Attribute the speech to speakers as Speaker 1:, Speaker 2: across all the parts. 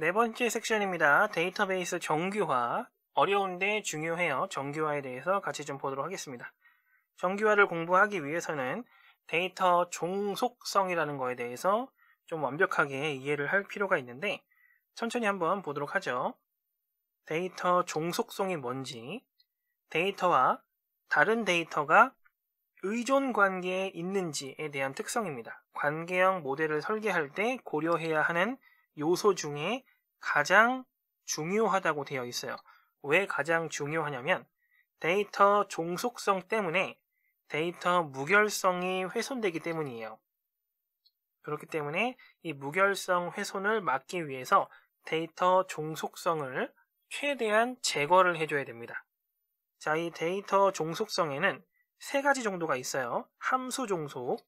Speaker 1: 네 번째 섹션입니다. 데이터베이스 정규화. 어려운데 중요해요. 정규화에 대해서 같이 좀 보도록 하겠습니다. 정규화를 공부하기 위해서는 데이터 종속성이라는 거에 대해서 좀 완벽하게 이해를 할 필요가 있는데 천천히 한번 보도록 하죠. 데이터 종속성이 뭔지, 데이터와 다른 데이터가 의존 관계에 있는지에 대한 특성입니다. 관계형 모델을 설계할 때 고려해야 하는 요소 중에 가장 중요하다고 되어 있어요. 왜 가장 중요하냐면 데이터 종속성 때문에 데이터 무결성이 훼손되기 때문이에요. 그렇기 때문에 이 무결성 훼손을 막기 위해서 데이터 종속성을 최대한 제거를 해줘야 됩니다. 자, 이 데이터 종속성에는 세 가지 정도가 있어요. 함수 종속,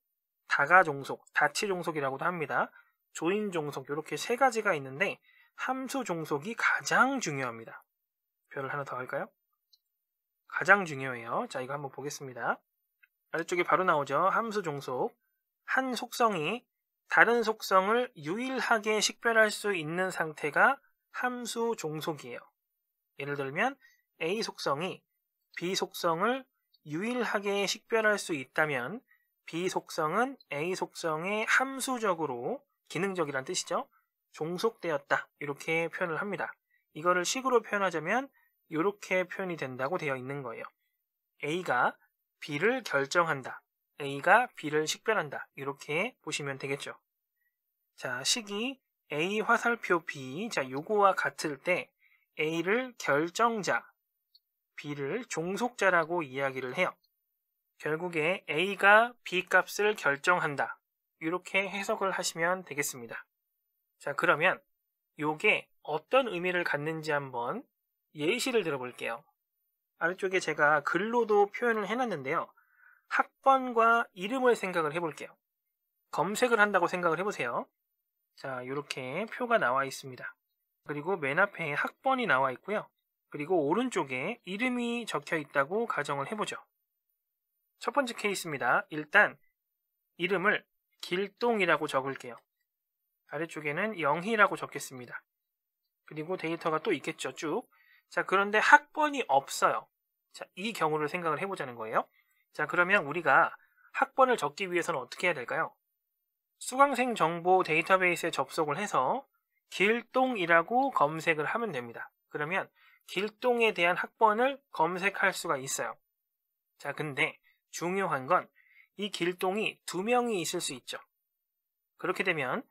Speaker 1: 다가 종속, 다치 종속이라고도 합니다. 조인 종속 이렇게 세 가지가 있는데 함수 종속이 가장 중요합니다. 별을 하나 더 할까요? 가장 중요해요. 자, 이거 한번 보겠습니다. 아래쪽에 바로 나오죠. 함수 종속. 한 속성이 다른 속성을 유일하게 식별할 수 있는 상태가 함수 종속이에요. 예를 들면 A 속성이 B 속성을 유일하게 식별할 수 있다면 B 속성은 A 속성의 함수적으로 기능적이란 뜻이죠. 종속되었다 이렇게 표현을 합니다. 이거를 식으로 표현하자면 이렇게 표현이 된다고 되어 있는 거예요. A가 B를 결정한다. A가 B를 식별한다. 이렇게 보시면 되겠죠. 자, 식이 A 화살표 B, 자, 요거와 같을 때 A를 결정자, B를 종속자라고 이야기를 해요. 결국에 A가 B 값을 결정한다. 이렇게 해석을 하시면 되겠습니다. 자, 그러면 요게 어떤 의미를 갖는지 한번 예시를 들어볼게요. 아래쪽에 제가 글로도 표현을 해놨는데요. 학번과 이름을 생각을 해볼게요. 검색을 한다고 생각을 해보세요. 자, 이렇게 표가 나와 있습니다. 그리고 맨 앞에 학번이 나와 있고요. 그리고 오른쪽에 이름이 적혀 있다고 가정을 해보죠. 첫 번째 케이스입니다. 일단 이름을 길동이라고 적을게요. 아래쪽에는 영희라고 적겠습니다. 그리고 데이터가 또 있겠죠, 쭉. 자, 그런데 학번이 없어요. 자, 이 경우를 생각을 해보자는 거예요. 자, 그러면 우리가 학번을 적기 위해서는 어떻게 해야 될까요? 수강생 정보 데이터베이스에 접속을 해서 길동이라고 검색을 하면 됩니다. 그러면 길동에 대한 학번을 검색할 수가 있어요. 자, 근데 중요한 건이 길동이 두 명이 있을 수 있죠. 그렇게 되면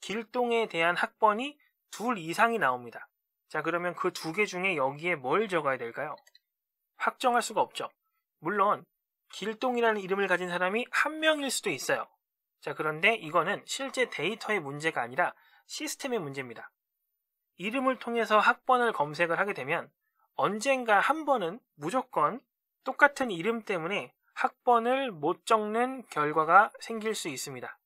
Speaker 1: 길동에 대한 학번이 둘 이상이 나옵니다. 자, 그러면 그 두 개 중에 여기에 뭘 적어야 될까요? 확정할 수가 없죠. 물론 길동이라는 이름을 가진 사람이 한 명일 수도 있어요. 자, 그런데 이거는 실제 데이터의 문제가 아니라 시스템의 문제입니다. 이름을 통해서 학번을 검색을 하게 되면 언젠가 한 번은 무조건 똑같은 이름 때문에 학번을 못 적는 결과가 생길 수 있습니다.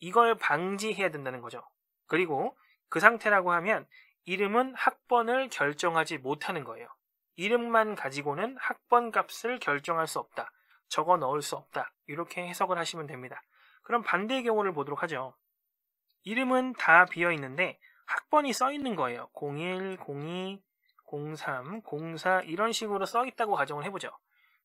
Speaker 1: 이걸 방지해야 된다는 거죠. 그리고 그 상태라고 하면 이름은 학번을 결정하지 못하는 거예요. 이름만 가지고는 학번 값을 결정할 수 없다. 적어 넣을 수 없다. 이렇게 해석을 하시면 됩니다. 그럼 반대의 경우를 보도록 하죠. 이름은 다 비어 있는데 학번이 써 있는 거예요. 01, 02, 03, 04 이런 식으로 써 있다고 가정을 해보죠.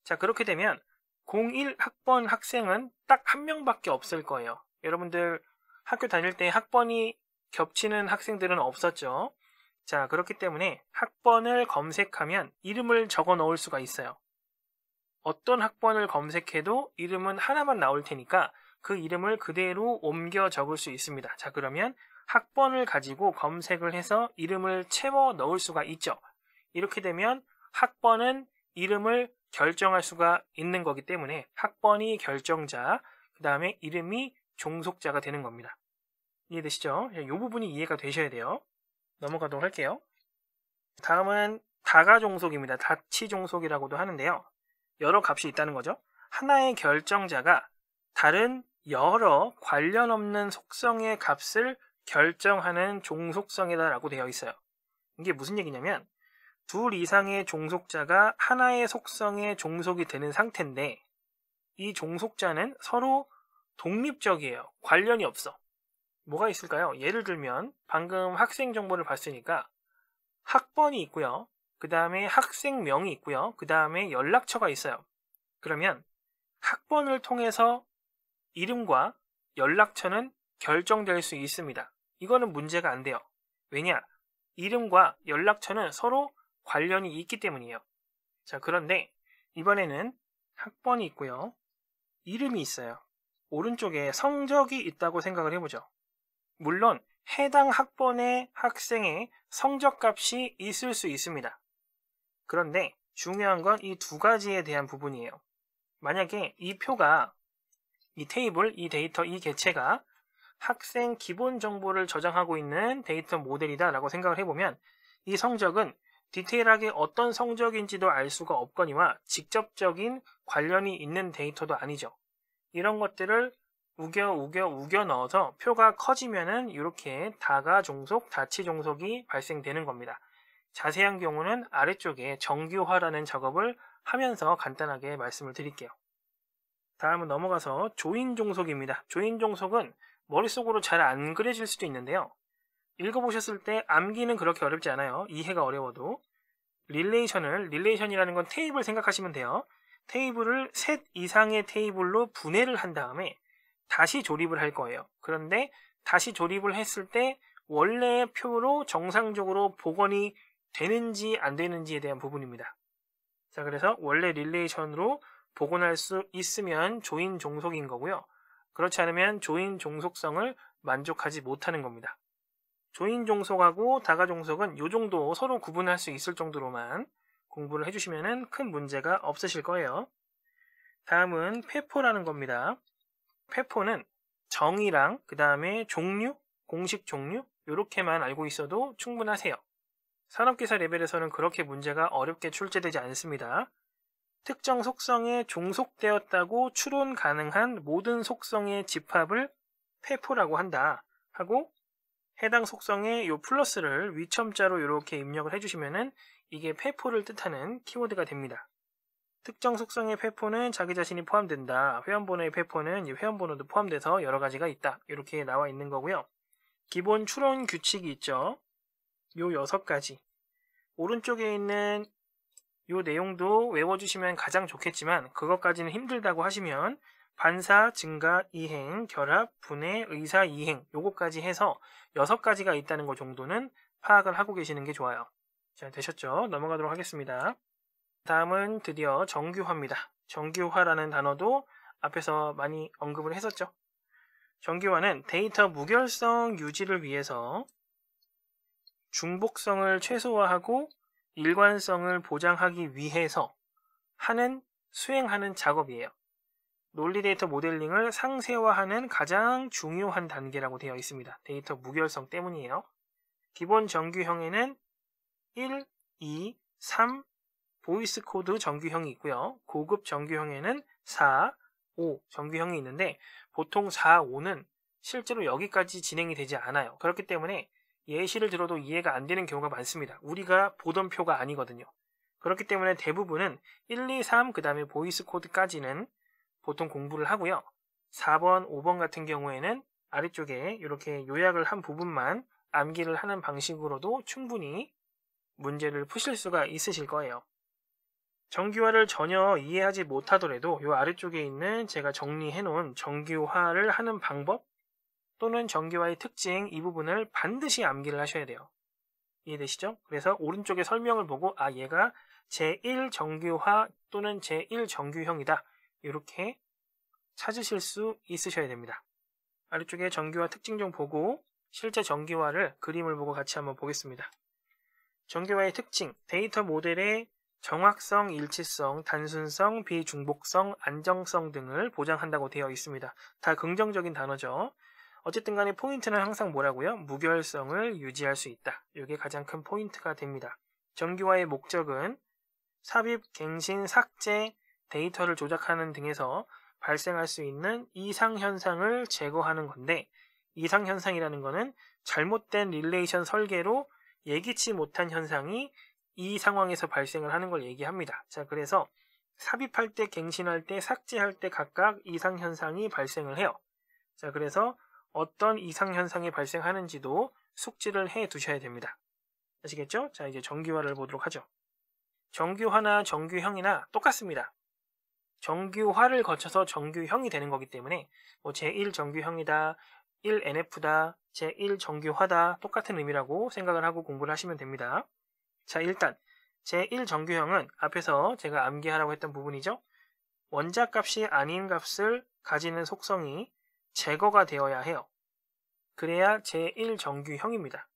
Speaker 1: 자, 그렇게 되면 01학번 학생은 딱 한 명밖에 없을 거예요. 여러분들 학교 다닐 때 학번이 겹치는 학생들은 없었죠. 자, 그렇기 때문에 학번을 검색하면 이름을 적어 넣을 수가 있어요. 어떤 학번을 검색해도 이름은 하나만 나올 테니까 그 이름을 그대로 옮겨 적을 수 있습니다. 자, 그러면 학번을 가지고 검색을 해서 이름을 채워 넣을 수가 있죠. 이렇게 되면 학번은 이름을 결정할 수가 있는 거기 때문에 학번이 결정자, 그 다음에 이름이 종속자가 되는 겁니다. 이해되시죠? 이 부분이 이해가 되셔야 돼요. 넘어가도록 할게요. 다음은 다가종속입니다. 다치종속이라고도 하는데요. 여러 값이 있다는 거죠. 하나의 결정자가 다른 여러 관련 없는 속성의 값을 결정하는 종속성이다라고 되어 있어요. 이게 무슨 얘기냐면 둘 이상의 종속자가 하나의 속성의 종속이 되는 상태인데 이 종속자는 서로 독립적이에요. 관련이 없어. 뭐가 있을까요? 예를 들면 방금 학생 정보를 봤으니까 학번이 있고요. 그 다음에 학생명이 있고요. 그 다음에 연락처가 있어요. 그러면 학번을 통해서 이름과 연락처는 결정될 수 있습니다. 이거는 문제가 안 돼요. 왜냐? 이름과 연락처는 서로 관련이 있기 때문이에요. 자, 그런데 이번에는 학번이 있고요. 이름이 있어요. 오른쪽에 성적이 있다고 생각을 해보죠. 물론 해당 학번의 학생의 성적값이 있을 수 있습니다. 그런데 중요한 건 이 두 가지에 대한 부분이에요. 만약에 이 표가 이 테이블, 이 데이터, 이 개체가 학생 기본 정보를 저장하고 있는 데이터 모델이다라고 생각을 해보면 이 성적은 디테일하게 어떤 성적인지도 알 수가 없거니와 직접적인 관련이 있는 데이터도 아니죠. 이런 것들을 우겨 우겨 우겨 넣어서 표가 커지면은 이렇게 다가 종속, 다치 종속이 발생되는 겁니다. 자세한 경우는 아래쪽에 정규화라는 작업을 하면서 간단하게 말씀을 드릴게요. 다음은 넘어가서 조인 종속입니다. 조인 종속은 머릿속으로 잘 안 그려질 수도 있는데요. 읽어보셨을 때 암기는 그렇게 어렵지 않아요. 이해가 어려워도. 릴레이션을, 릴레이션이라는 건 테이블 생각하시면 돼요. 테이블을 셋 이상의 테이블로 분해를 한 다음에 다시 조립을 할 거예요. 그런데 다시 조립을 했을 때 원래의 표로 정상적으로 복원이 되는지 안 되는지에 대한 부분입니다. 자, 그래서 원래 릴레이션으로 복원할 수 있으면 조인 종속인 거고요. 그렇지 않으면 조인 종속성을 만족하지 못하는 겁니다. 조인 종속하고 다가 종속은 이 정도 서로 구분할 수 있을 정도로만 공부를 해주시면 큰 문제가 없으실 거예요. 다음은 페포라는 겁니다. 페포는 정의랑 그 다음에 종류, 공식 종류 이렇게만 알고 있어도 충분하세요. 산업기사 레벨에서는 그렇게 문제가 어렵게 출제되지 않습니다. 특정 속성에 종속되었다고 추론 가능한 모든 속성의 집합을 페포라고 한다 하고 해당 속성의요 플러스를 위첨자로 이렇게 입력을 해주시면은 이게 페포를 뜻하는 키워드가 됩니다. 특정 속성의 페포는 자기 자신이 포함된다. 회원번호의 페포는 회원번호도 포함돼서 여러 가지가 있다. 이렇게 나와 있는 거고요. 기본 추론 규칙이 있죠. 요 여섯 가지. 오른쪽에 있는 요 내용도 외워주시면 가장 좋겠지만 그것까지는 힘들다고 하시면 반사, 증가, 이행, 결합, 분해, 의사, 이행 요것까지 해서 여섯 가지가 있다는 것 정도는 파악을 하고 계시는 게 좋아요. 자, 되셨죠? 넘어가도록 하겠습니다. 다음은 드디어 정규화입니다. 정규화라는 단어도 앞에서 많이 언급을 했었죠. 정규화는 데이터 무결성 유지를 위해서 중복성을 최소화하고 일관성을 보장하기 위해서 하는 수행하는 작업이에요. 논리 데이터 모델링을 상세화하는 가장 중요한 단계라고 되어 있습니다. 데이터 무결성 때문이에요. 기본 정규형에는 1, 2, 3 보이스 코드 정규형이 있고요. 고급 정규형에는 4, 5 정규형이 있는데 보통 4, 5는 실제로 여기까지 진행이 되지 않아요. 그렇기 때문에 예시를 들어도 이해가 안 되는 경우가 많습니다. 우리가 보던 표가 아니거든요. 그렇기 때문에 대부분은 1, 2, 3, 그 다음에 보이스 코드까지는 보통 공부를 하고요. 4번, 5번 같은 경우에는 아래쪽에 이렇게 요약을 한 부분만 암기를 하는 방식으로도 충분히 문제를 푸실 수가 있으실 거예요. 정규화를 전혀 이해하지 못하더라도 이 아래쪽에 있는 제가 정리해 놓은 정규화를 하는 방법 또는 정규화의 특징 이 부분을 반드시 암기를 하셔야 돼요. 이해되시죠? 그래서 오른쪽에 설명을 보고 아 얘가 제1 정규화 또는 제1 정규형이다 이렇게 찾으실 수 있으셔야 됩니다. 아래쪽에 전기화 특징 좀 보고 실제 전기화를 그림을 보고 같이 한번 보겠습니다. 전기화의 특징, 데이터 모델의 정확성, 일치성, 단순성, 비중복성, 안정성 등을 보장한다고 되어 있습니다. 다 긍정적인 단어죠. 어쨌든 간에 포인트는 항상 뭐라고요? 무결성을 유지할 수 있다. 이게 가장 큰 포인트가 됩니다. 정규화의 목적은 삽입, 갱신, 삭제, 데이터를 조작하는 등에서 발생할 수 있는 이상현상을 제거하는 건데 이상현상이라는 것은 잘못된 릴레이션 설계로 예기치 못한 현상이 이 상황에서 발생을 하는 걸 얘기합니다. 자, 그래서 삽입할 때, 갱신할 때, 삭제할 때 각각 이상현상이 발생을 해요. 자, 그래서 어떤 이상현상이 발생하는지도 숙지를 해 두셔야 됩니다. 아시겠죠? 자, 이제 정규화를 보도록 하죠. 정규화나 정규형이나 똑같습니다. 정규화를 거쳐서 정규형이 되는 거기 때문에 뭐 제1 정규형이다, 1NF다, 제1 정규화다 똑같은 의미라고 생각을 하고 공부를 하시면 됩니다. 자 일단 제1 정규형은 앞에서 제가 암기하라고 했던 부분이죠. 원자값이 아닌 값을 가지는 속성이 제거가 되어야 해요. 그래야 제1 정규형입니다.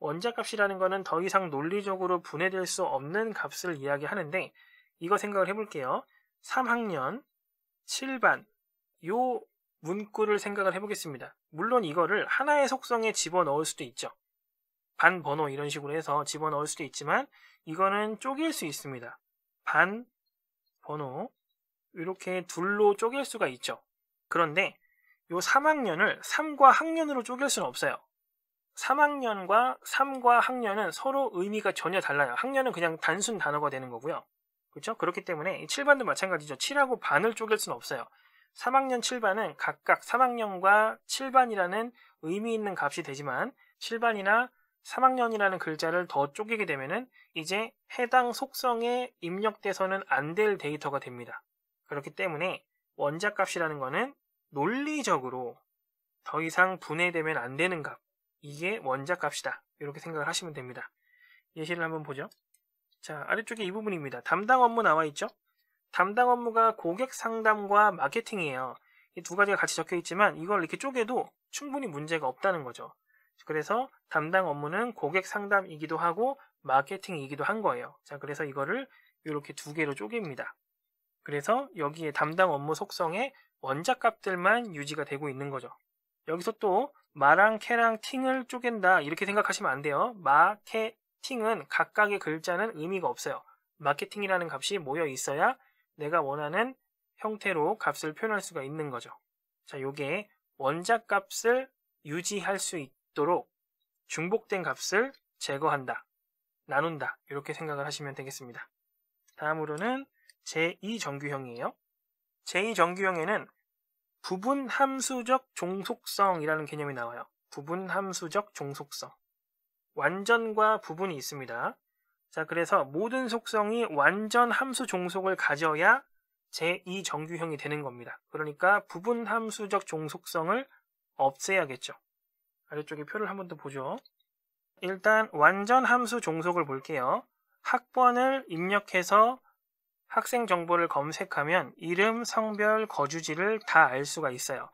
Speaker 1: 원자값이라는 것은 더 이상 논리적으로 분해될 수 없는 값을 이야기하는데 이거 생각을 해볼게요. 3학년 7반 요 문구를 생각을 해보겠습니다. 물론 이거를 하나의 속성에 집어넣을 수도 있죠. 반 번호 이런 식으로 해서 집어넣을 수도 있지만 이거는 쪼갤 수 있습니다. 반 번호 이렇게 둘로 쪼갤 수가 있죠. 그런데 요 3학년을 3과 학년으로 쪼갤 수는 없어요. 3학년과 3과 학년은 서로 의미가 전혀 달라요. 학년은 그냥 단순 단어가 되는 거고요. 그렇죠? 그렇기 때문에 7반도 마찬가지죠. 7하고 반을 쪼갤 수는 없어요. 3학년 7반은 각각 3학년과 7반이라는 의미 있는 값이 되지만 7반이나 3학년이라는 글자를 더 쪼개게 되면은 이제 해당 속성에 입력돼서는 안 될 데이터가 됩니다. 그렇기 때문에 원자값이라는 거는 논리적으로 더 이상 분해되면 안 되는 값. 이게 원자값이다. 이렇게 생각을 하시면 됩니다. 예시를 한번 보죠. 자, 아래쪽에 이 부분입니다. 담당 업무 나와 있죠? 담당 업무가 고객 상담과 마케팅이에요. 이 두 가지가 같이 적혀 있지만 이걸 이렇게 쪼개도 충분히 문제가 없다는 거죠. 그래서 담당 업무는 고객 상담이기도 하고 마케팅이기도 한 거예요. 자, 그래서 이거를 이렇게 두 개로 쪼갭니다. 그래서 여기에 담당 업무 속성에 원작 값들만 유지가 되고 있는 거죠. 여기서 또 마랑 캐랑 팅을 쪼갠다 이렇게 생각하시면 안 돼요. 마, 캐, 팅은 각각의 글자는 의미가 없어요. 마케팅이라는 값이 모여 있어야 내가 원하는 형태로 값을 표현할 수가 있는 거죠. 자, 요게 원작 값을 유지할 수 있도록 중복된 값을 제거한다, 나눈다 이렇게 생각을 하시면 되겠습니다. 다음으로는 제2정규형이에요. 제2정규형에는 부분 함수적 종속성이라는 개념이 나와요. 부분 함수적 종속성. 완전과 부분이 있습니다. 자, 그래서 모든 속성이 완전 함수 종속을 가져야 제2정규형이 되는 겁니다. 그러니까 부분 함수적 종속성을 없애야겠죠. 아래쪽에 표를 한 번 더 보죠. 일단 완전 함수 종속을 볼게요. 학번을 입력해서 학생 정보를 검색하면 이름, 성별, 거주지를 다 알 수가 있어요.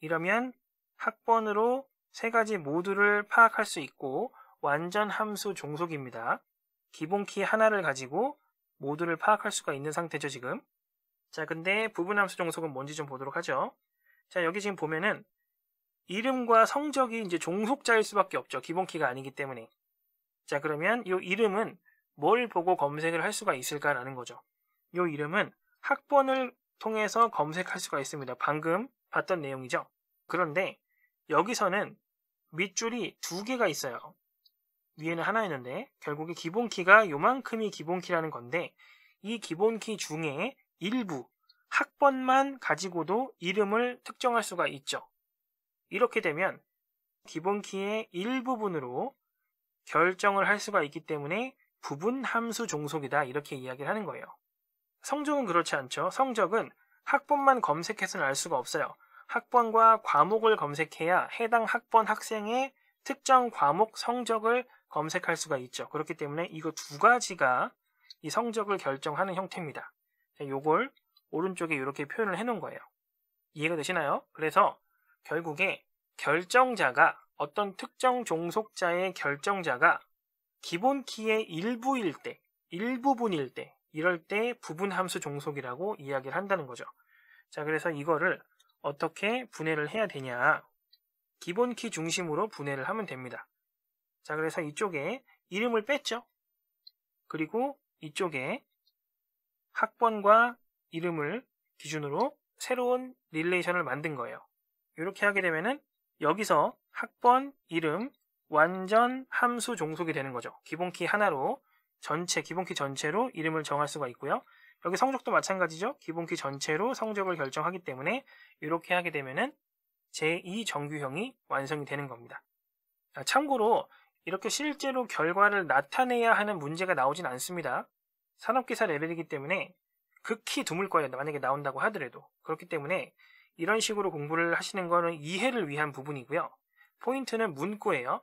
Speaker 1: 이러면 학번으로 세 가지 모두를 파악할 수 있고 완전 함수 종속입니다. 기본키 하나를 가지고 모두를 파악할 수가 있는 상태죠, 지금. 자, 근데 부분함수 종속은 뭔지 좀 보도록 하죠. 자, 여기 지금 보면은 이름과 성적이 이제 종속자일 수밖에 없죠. 기본키가 아니기 때문에. 자, 그러면 이 이름은 뭘 보고 검색을 할 수가 있을까라는 거죠. 이 이름은 학번을 통해서 검색할 수가 있습니다. 방금 봤던 내용이죠. 그런데 여기서는 밑줄이 두 개가 있어요. 위에는 하나 있는데 결국에 기본키가 요만큼이 기본키라는 건데 이 기본키 중에 일부 학번만 가지고도 이름을 특정할 수가 있죠. 이렇게 되면 기본키의 일부분으로 결정을 할 수가 있기 때문에 부분 함수 종속이다 이렇게 이야기를 하는 거예요. 성적은 그렇지 않죠. 성적은 학번만 검색해서는 알 수가 없어요. 학번과 과목을 검색해야 해당 학번 학생의 특정 과목 성적을 검색할 수가 있죠. 그렇기 때문에 이거 두 가지가 이 성적을 결정하는 형태입니다. 요걸 오른쪽에 이렇게 표현을 해놓은 거예요. 이해가 되시나요? 그래서 결국에 결정자가 어떤 특정 종속자의 결정자가 기본키의 일부일 때, 일부분일 때, 이럴 때 부분 함수 종속이라고 이야기를 한다는 거죠. 자, 그래서 이거를 어떻게 분해를 해야 되냐 기본키 중심으로 분해를 하면 됩니다. 자 그래서 이쪽에 이름을 뺐죠. 그리고 이쪽에 학번과 이름을 기준으로 새로운 릴레이션을 만든 거예요. 이렇게 하게 되면은 여기서 학번, 이름, 완전 함수 종속이 되는 거죠. 기본키 하나로 전체 기본키 전체로 이름을 정할 수가 있고요. 여기 성적도 마찬가지죠. 기본키 전체로 성적을 결정하기 때문에 이렇게 하게 되면은 제2정규형이 완성이 되는 겁니다. 참고로 이렇게 실제로 결과를 나타내야 하는 문제가 나오진 않습니다. 산업기사 레벨이기 때문에 극히 드물 거예요. 만약에 나온다고 하더라도. 그렇기 때문에 이런 식으로 공부를 하시는 거는 이해를 위한 부분이고요. 포인트는 문구예요.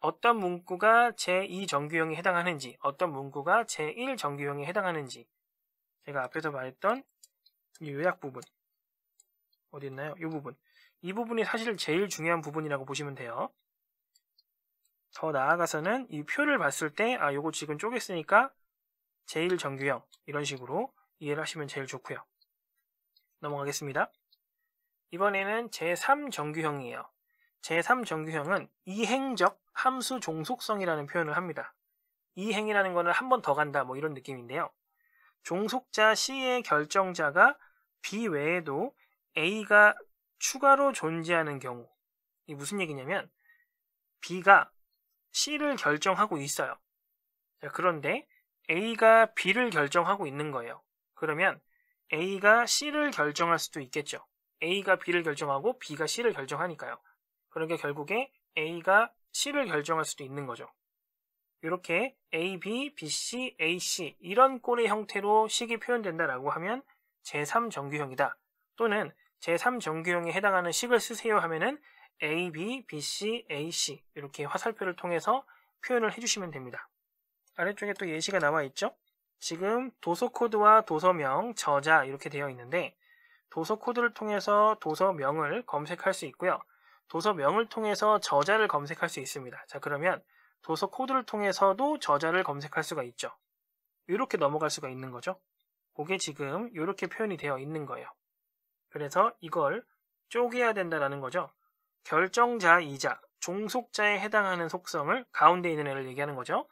Speaker 1: 어떤 문구가 제2정규형에 해당하는지, 어떤 문구가 제1정규형에 해당하는지, 제가 앞에서 말했던 이 요약 부분 어디 있나요? 이 부분 이 부분이 사실 제일 중요한 부분이라고 보시면 돼요. 더 나아가서는 이 표를 봤을 때 아 요거 지금 쪼갰으니까 제일 정규형 이런 식으로 이해를 하시면 제일 좋고요. 넘어가겠습니다. 이번에는 제3정규형이에요. 제3정규형은 이행적 함수 종속성이라는 표현을 합니다. 이행이라는 거는 한 번 더 간다 뭐 이런 느낌인데요. 종속자 C의 결정자가 B 외에도 A가 추가로 존재하는 경우 이게 무슨 얘기냐면 B가 C를 결정하고 있어요. 그런데 A가 B를 결정하고 있는 거예요. 그러면 A가 C를 결정할 수도 있겠죠. A가 B를 결정하고 B가 C를 결정하니까요. 그러니까 결국에 A가 C를 결정할 수도 있는 거죠. 이렇게 AB, BC, AC 이런 꼴의 형태로 식이 표현된다라고 하면 제3정규형이다. 또는 제3정규형에 해당하는 식을 쓰세요 하면은 AB, BC, AC 이렇게 화살표를 통해서 표현을 해주시면 됩니다. 아래쪽에 또 예시가 나와 있죠? 지금 도서 코드와 도서명, 저자 이렇게 되어 있는데 도서 코드를 통해서 도서명을 검색할 수 있고요. 도서명을 통해서 저자를 검색할 수 있습니다. 자 그러면 도서 코드를 통해서도 저자를 검색할 수가 있죠. 이렇게 넘어갈 수가 있는 거죠. 그게 지금 이렇게 표현이 되어 있는 거예요. 그래서 이걸 쪼개야 된다라는 거죠. 결정자이자 종속자에 해당하는 속성을 가운데 있는 애를 얘기하는 거죠.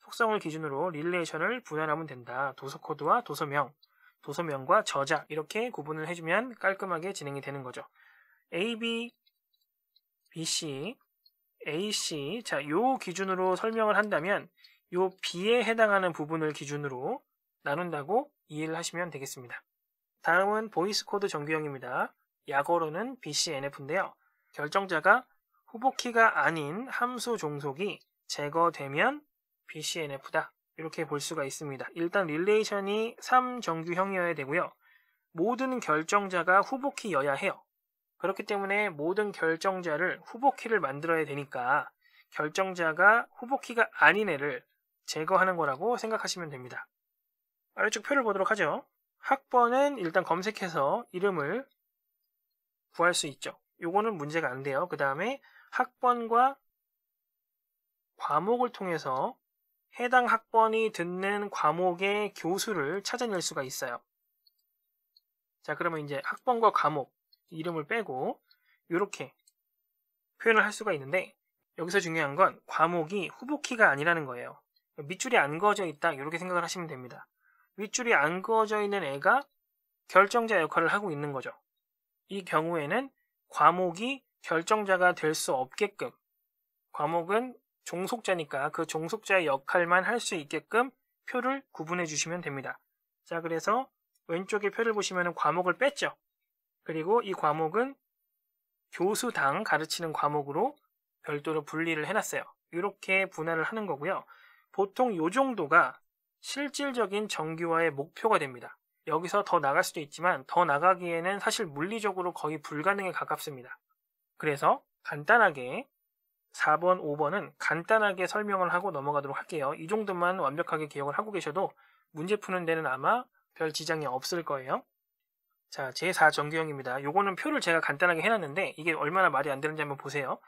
Speaker 1: 속성을 기준으로 릴레이션을 분할하면 된다. 도서 코드와 도서명, 도서명과 저자 이렇게 구분을 해주면 깔끔하게 진행이 되는 거죠. A, B, B, C AC 자, 요 기준으로 설명을 한다면 요 B에 해당하는 부분을 기준으로 나눈다고 이해를 하시면 되겠습니다. 다음은 보이스코드 정규형입니다. 약어로는 BCNF인데요. 결정자가 후보키가 아닌 함수 종속이 제거되면 BCNF다. 이렇게 볼 수가 있습니다. 일단 릴레이션이 3정규형이어야 되고요. 모든 결정자가 후보키여야 해요. 그렇기 때문에 모든 결정자를 후보키를 만들어야 되니까 결정자가 후보키가 아닌 애를 제거하는 거라고 생각하시면 됩니다. 아래쪽 표를 보도록 하죠. 학번은 일단 검색해서 이름을 구할 수 있죠. 요거는 문제가 안 돼요. 그 다음에 학번과 과목을 통해서 해당 학번이 듣는 과목의 교수를 찾아낼 수가 있어요. 자, 그러면 이제 학번과 과목 이름을 빼고 이렇게 표현을 할 수가 있는데 여기서 중요한 건 과목이 후보키가 아니라는 거예요. 밑줄이 안 그어져 있다 이렇게 생각을 하시면 됩니다. 밑줄이 안 그어져 있는 애가 결정자 역할을 하고 있는 거죠. 이 경우에는 과목이 결정자가 될 수 없게끔 과목은 종속자니까 그 종속자의 역할만 할 수 있게끔 표를 구분해 주시면 됩니다. 자 그래서 왼쪽에 표를 보시면 과목을 뺐죠. 그리고 이 과목은 교수당 가르치는 과목으로 별도로 분리를 해놨어요. 이렇게 분할을 하는 거고요. 보통 이 정도가 실질적인 정규화의 목표가 됩니다. 여기서 더 나갈 수도 있지만 더 나가기에는 사실 물리적으로 거의 불가능에 가깝습니다. 그래서 간단하게 4번, 5번은 간단하게 설명을 하고 넘어가도록 할게요. 이 정도만 완벽하게 기억을 하고 계셔도 문제 푸는 데는 아마 별 지장이 없을 거예요. 자, 제4 정규형입니다. 요거는 표를 제가 간단하게 해놨는데 이게 얼마나 말이 안 되는지 한번 보세요.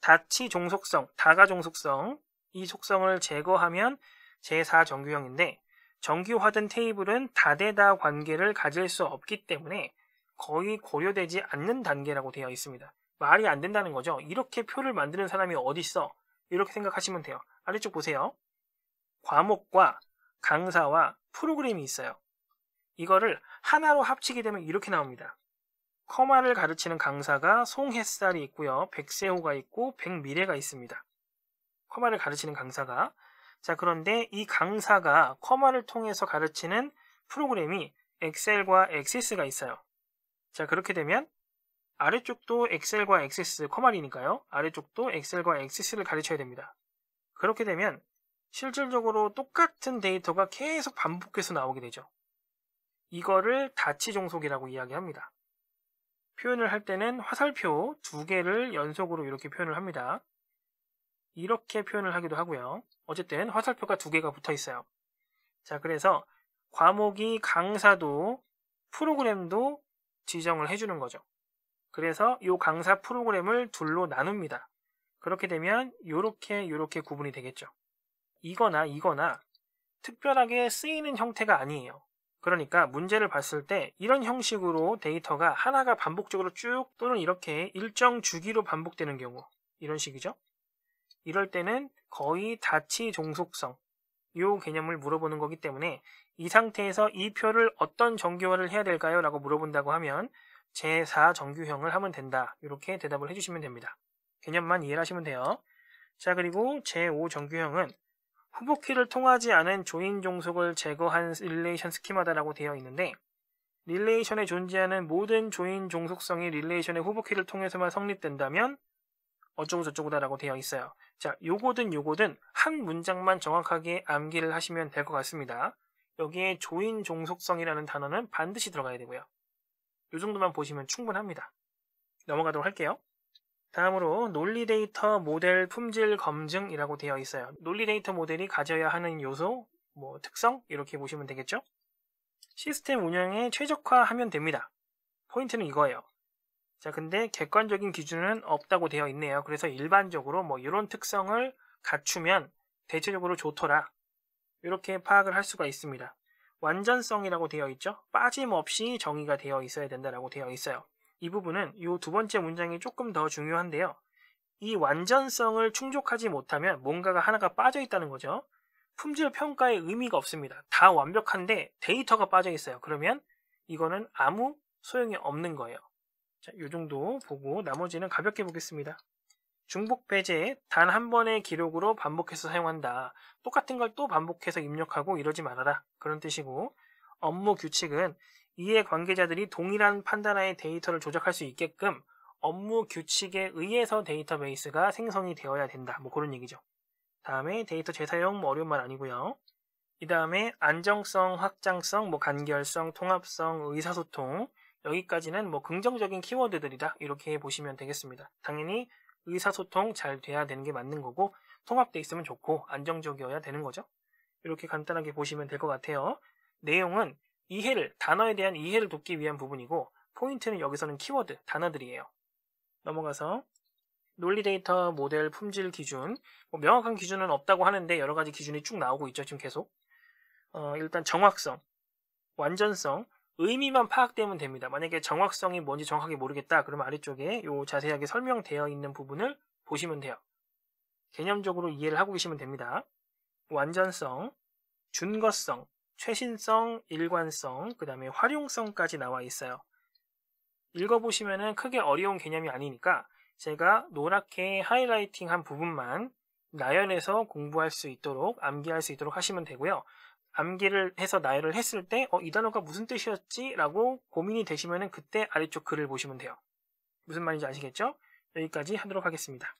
Speaker 1: 다치 종속성, 다가 종속성 이 속성을 제거하면 제4 정규형인데 정규화된 테이블은 다대다 관계를 가질 수 없기 때문에 거의 고려되지 않는 단계라고 되어 있습니다. 말이 안 된다는 거죠. 이렇게 표를 만드는 사람이 어디 있어? 이렇게 생각하시면 돼요. 아래쪽 보세요. 과목과 강사와 프로그램이 있어요. 이거를 하나로 합치게 되면 이렇게 나옵니다. 커마를 가르치는 강사가 송햇살이 있고요. 백세호가 있고 백미래가 있습니다. 커마를 가르치는 강사가 자 그런데 이 강사가 커마를 통해서 가르치는 프로그램이 엑셀과 엑세스가 있어요. 자 그렇게 되면 아래쪽도 엑셀과 엑세스 커말이니까요. 아래쪽도 엑셀과 엑세스를 가르쳐야 됩니다. 그렇게 되면 실질적으로 똑같은 데이터가 계속 반복해서 나오게 되죠. 이거를 다치 종속이라고 이야기합니다. 표현을 할 때는 화살표 두 개를 연속으로 이렇게 표현을 합니다. 이렇게 표현을 하기도 하고요. 어쨌든 화살표가 두 개가 붙어 있어요. 자, 그래서 과목이 강사도 프로그램도 지정을 해주는 거죠. 그래서 이 강사 프로그램을 둘로 나눕니다. 그렇게 되면 이렇게 이렇게 구분이 되겠죠. 이거나 이거나 특별하게 쓰이는 형태가 아니에요. 그러니까 문제를 봤을 때 이런 형식으로 데이터가 하나가 반복적으로 쭉 또는 이렇게 일정 주기로 반복되는 경우 이런 식이죠. 이럴 때는 거의 다치 종속성 이 개념을 물어보는 거기 때문에 이 상태에서 이 표를 어떤 정규화를 해야 될까요? 라고 물어본다고 하면 제4정규형을 하면 된다. 이렇게 대답을 해주시면 됩니다. 개념만 이해를 하시면 돼요. 자 그리고 제5정규형은 후보키를 통하지 않은 조인 종속을 제거한 릴레이션 스키마다라고 되어 있는데 릴레이션에 존재하는 모든 조인 종속성이 릴레이션의 후보키를 통해서만 성립된다면 어쩌고저쩌고다라고 되어 있어요. 자, 요거든 요거든 한 문장만 정확하게 암기를 하시면 될 것 같습니다. 여기에 조인 종속성이라는 단어는 반드시 들어가야 되고요. 요 정도만 보시면 충분합니다. 넘어가도록 할게요. 다음으로 논리 데이터 모델 품질 검증이라고 되어 있어요. 논리 데이터 모델이 가져야 하는 요소, 뭐 특성 이렇게 보시면 되겠죠. 시스템 운영에 최적화하면 됩니다. 포인트는 이거예요. 자, 근데 객관적인 기준은 없다고 되어 있네요. 그래서 일반적으로 뭐 이런 특성을 갖추면 대체적으로 좋더라. 이렇게 파악을 할 수가 있습니다. 완전성이라고 되어 있죠. 빠짐없이 정의가 되어 있어야 된다라고 되어 있어요. 이 부분은 이 두 번째 문장이 조금 더 중요한데요. 이 완전성을 충족하지 못하면 뭔가가 하나가 빠져 있다는 거죠. 품질 평가의 의미가 없습니다. 다 완벽한데 데이터가 빠져 있어요. 그러면 이거는 아무 소용이 없는 거예요. 자, 이 정도 보고 나머지는 가볍게 보겠습니다. 중복 배제 단 한 번의 기록으로 반복해서 사용한다. 똑같은 걸 또 반복해서 입력하고 이러지 말아라. 그런 뜻이고 업무 규칙은 이에 관계자들이 동일한 판단하에 데이터를 조작할 수 있게끔 업무 규칙에 의해서 데이터베이스가 생성이 되어야 된다. 뭐 그런 얘기죠. 다음에 데이터 재사용 뭐 어려운 말 아니고요. 이 다음에 안정성, 확장성, 뭐 간결성, 통합성, 의사소통 여기까지는 뭐 긍정적인 키워드들이다 이렇게 보시면 되겠습니다. 당연히 의사소통 잘 돼야 되는 게 맞는 거고 통합돼 있으면 좋고 안정적이어야 되는 거죠. 이렇게 간단하게 보시면 될 것 같아요. 내용은 이해를, 단어에 대한 이해를 돕기 위한 부분이고, 포인트는 여기서는 키워드, 단어들이에요. 넘어가서, 논리 데이터 모델 품질 기준. 뭐 명확한 기준은 없다고 하는데 여러 가지 기준이 쭉 나오고 있죠, 지금 계속. 어, 일단 정확성, 완전성, 의미만 파악되면 됩니다. 만약에 정확성이 뭔지 정확하게 모르겠다. 그러면 아래쪽에 요 자세하게 설명되어 있는 부분을 보시면 돼요. 개념적으로 이해를 하고 계시면 됩니다. 완전성, 준거성, 최신성, 일관성, 그 다음에 활용성까지 나와 있어요. 읽어보시면 크게 어려운 개념이 아니니까 제가 노랗게 하이라이팅 한 부분만 나열해서 공부할 수 있도록 암기할 수 있도록 하시면 되고요. 암기를 해서 나열을 했을 때, 어, 이 단어가 무슨 뜻이었지? 라고 고민이 되시면 그때 아래쪽 글을 보시면 돼요. 무슨 말인지 아시겠죠? 여기까지 하도록 하겠습니다.